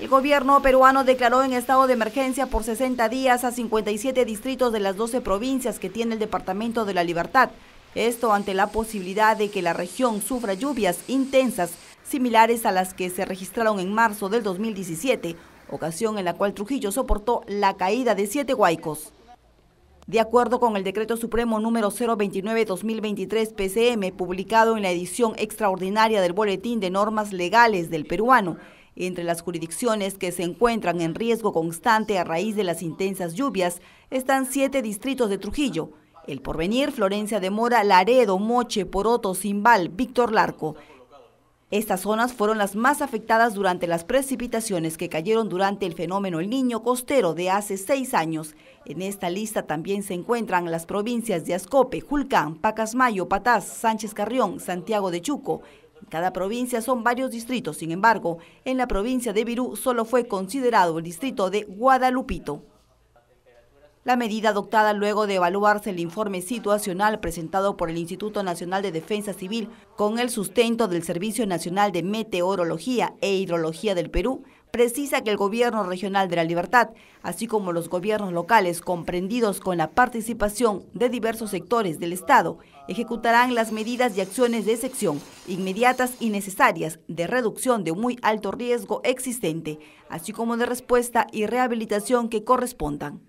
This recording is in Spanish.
El gobierno peruano declaró en estado de emergencia por 60 días a 57 distritos de las 12 provincias que tiene el Departamento de la Libertad. Esto ante la posibilidad de que la región sufra lluvias intensas similares a las que se registraron en marzo del 2017, ocasión en la cual Trujillo soportó la caída de siete huaicos. De acuerdo con el decreto supremo número 029-2023 PCM, publicado en la edición extraordinaria del Boletín de Normas Legales del Peruano, entre las jurisdicciones que se encuentran en riesgo constante a raíz de las intensas lluvias están siete distritos de Trujillo, El Porvenir, Florencia de Mora, Laredo, Moche, Poroto, Simbal, Víctor Larco. Estas zonas fueron las más afectadas durante las precipitaciones que cayeron durante el fenómeno El Niño costero de hace seis años. En esta lista también se encuentran las provincias de Ascope, Julcán, Pacasmayo, Patás, Sánchez Carrión, Santiago de Chuco, cada provincia son varios distritos, sin embargo, en la provincia de Virú solo fue considerado el distrito de Guadalupito. La medida adoptada luego de evaluarse el informe situacional presentado por el Instituto Nacional de Defensa Civil con el sustento del Servicio Nacional de Meteorología e Hidrología del Perú precisa que el gobierno regional de la libertad, así como los gobiernos locales comprendidos con la participación de diversos sectores del Estado, ejecutarán las medidas y acciones de sección inmediatas y necesarias de reducción de muy alto riesgo existente, así como de respuesta y rehabilitación que correspondan.